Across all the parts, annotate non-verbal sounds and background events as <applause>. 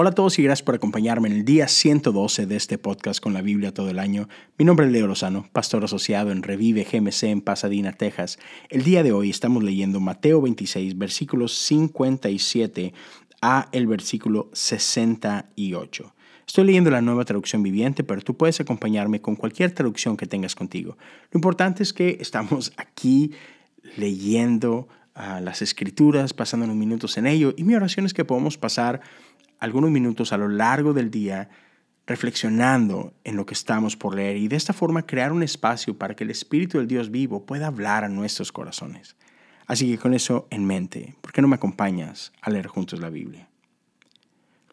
Hola a todos y gracias por acompañarme en el día 112 de este podcast con la Biblia todo el año. Mi nombre es Leo Lozano, pastor asociado en Revive GMC en Pasadena, Texas. El día de hoy estamos leyendo Mateo 26, versículos 57 a el versículo 68. Estoy leyendo la nueva traducción viviente, pero tú puedes acompañarme con cualquier traducción que tengas contigo. Lo importante es que estamos aquí leyendo ah, las escrituras, pasando unos minutos en ello, y mi oración es que podamos pasar algunos minutos a lo largo del día reflexionando en lo que estamos por leer y de esta forma crear un espacio para que el Espíritu del Dios vivo pueda hablar a nuestros corazones. Así que con eso en mente, ¿por qué no me acompañas a leer juntos la Biblia?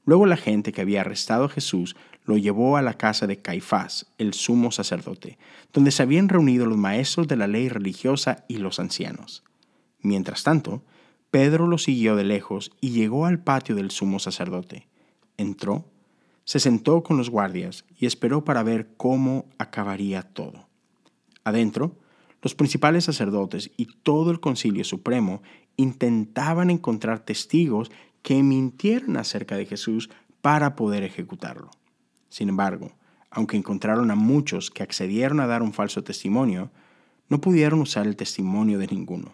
Luego la gente que había arrestado a Jesús lo llevó a la casa de Caifás, el sumo sacerdote, donde se habían reunido los maestros de la ley religiosa y los ancianos. Mientras tanto, Pedro lo siguió de lejos y llegó al patio del sumo sacerdote. Entró, se sentó con los guardias y esperó para ver cómo acabaría todo. Adentro, los principales sacerdotes y todo el concilio supremo intentaban encontrar testigos que mintieran acerca de Jesús para poder ejecutarlo. Sin embargo, aunque encontraron a muchos que accedieron a dar un falso testimonio, no pudieron usar el testimonio de ninguno.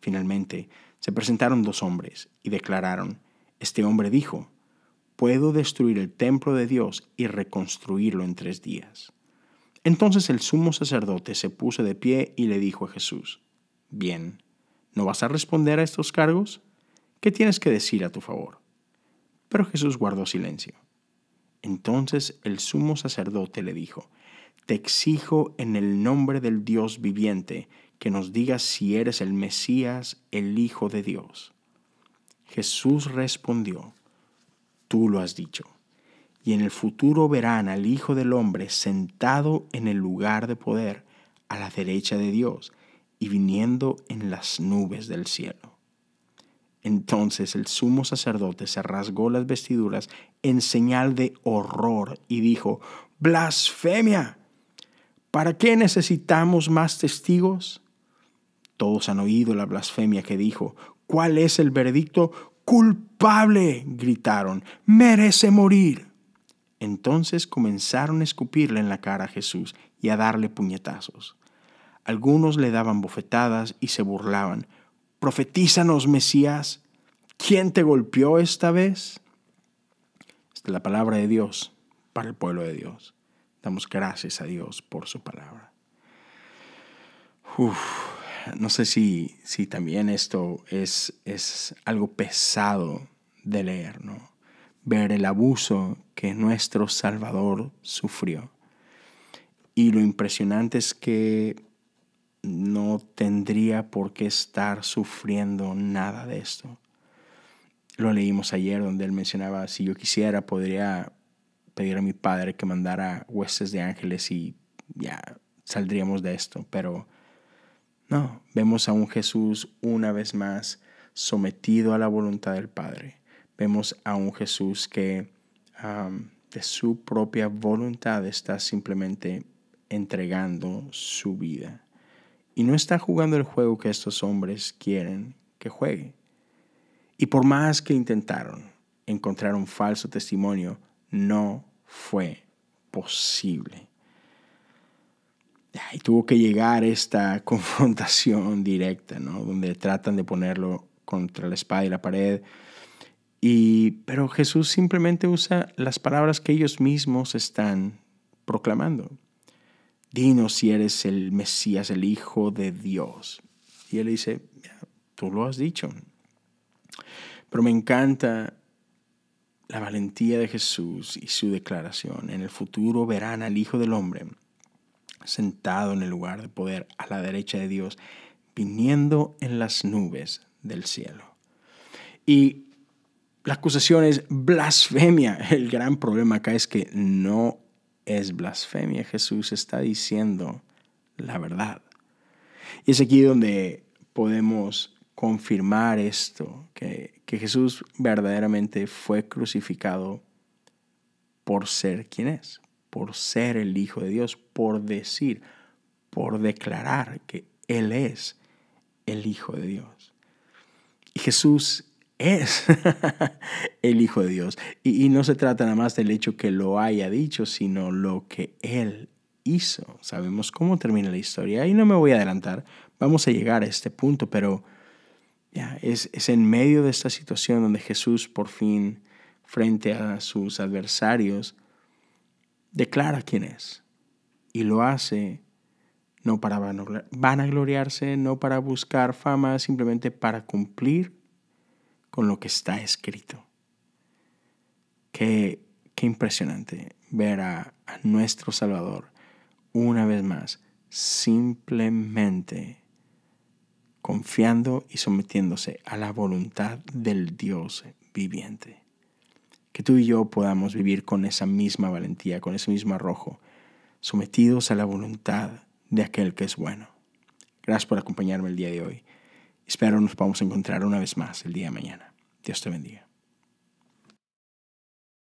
Finalmente, se presentaron dos hombres y declararon, este hombre dijo, puedo destruir el templo de Dios y reconstruirlo en tres días. Entonces el sumo sacerdote se puso de pie y le dijo a Jesús, bien, ¿no vas a responder a estos cargos? ¿Qué tienes que decir a tu favor? Pero Jesús guardó silencio. Entonces el sumo sacerdote le dijo, Te exijo en el nombre del Dios viviente que nos digas si eres el Mesías, el Hijo de Dios. Jesús respondió, Tú lo has dicho, y en el futuro verán al Hijo del Hombre sentado en el lugar de poder a la derecha de Dios y viniendo en las nubes del cielo. Entonces el sumo sacerdote se rasgó las vestiduras en señal de horror y dijo, Blasfemia. ¿Para qué necesitamos más testigos? Todos han oído la blasfemia que dijo. ¿Cuál es el veredicto Culpable, gritaron. Merece morir. Entonces comenzaron a escupirle en la cara a Jesús y a darle puñetazos. Algunos le daban bofetadas y se burlaban. Profetízanos, Mesías. ¿Quién te golpeó esta vez? Esta es la palabra de Dios para el pueblo de Dios. Damos gracias a Dios por su palabra no sé si, si también esto es, es algo pesado de leer, ¿no? Ver el abuso que nuestro Salvador sufrió. Y lo impresionante es que no tendría por qué estar sufriendo nada de esto. Lo leímos ayer donde él mencionaba, si yo quisiera, podría pedir a mi padre que mandara huestes de ángeles y ya saldríamos de esto, pero no, vemos a un Jesús una vez más sometido a la voluntad del Padre. Vemos a un Jesús que de su propia voluntad está simplemente entregando su vida. Y no está jugando el juego que estos hombres quieren que juegue. Y por más que intentaron encontrar un falso testimonio, no fue posible y tuvo que llegar esta <laughs> confrontación directa, ¿no? Donde tratan de ponerlo contra la espada y la pared. Y, pero Jesús simplemente usa las palabras que ellos mismos están proclamando. Dinos si eres el Mesías, el Hijo de Dios. Y él dice, tú lo has dicho. Pero me encanta la valentía de Jesús y su declaración. En el futuro verán al Hijo del Hombre sentado en el lugar de poder a la derecha de Dios, viniendo en las nubes del cielo. Y la acusación es blasfemia. <laughs> El gran problema acá es que no es blasfemia. Jesús está diciendo la verdad. Y es aquí donde podemos confirmar esto, que, que Jesús verdaderamente fue crucificado por ser quien es por ser el Hijo de Dios, por decir, por declarar que Él es el Hijo de Dios. Y Jesús es <laughs> el Hijo de Dios. Y, no se trata nada más del hecho que lo haya dicho, sino lo que Él hizo. Sabemos cómo termina la historia. Y no me voy a adelantar. Vamos a llegar a este punto, pero ya, es en medio de esta situación donde Jesús por fin, frente a sus adversarios, declara quién es. Y lo hace no para vanagloriarse, no para buscar fama, simplemente para cumplir con lo que está escrito. Qué, impresionante ver a, a nuestro Salvador una vez más, simplemente confiando y sometiéndose a la voluntad del Dios viviente que tú y yo podamos vivir con esa misma valentía, con ese mismo arrojo, sometidos a la voluntad de aquel que es bueno. Gracias por acompañarme el día de hoy. Espero nos podamos encontrar una vez más el día de mañana. Dios te bendiga.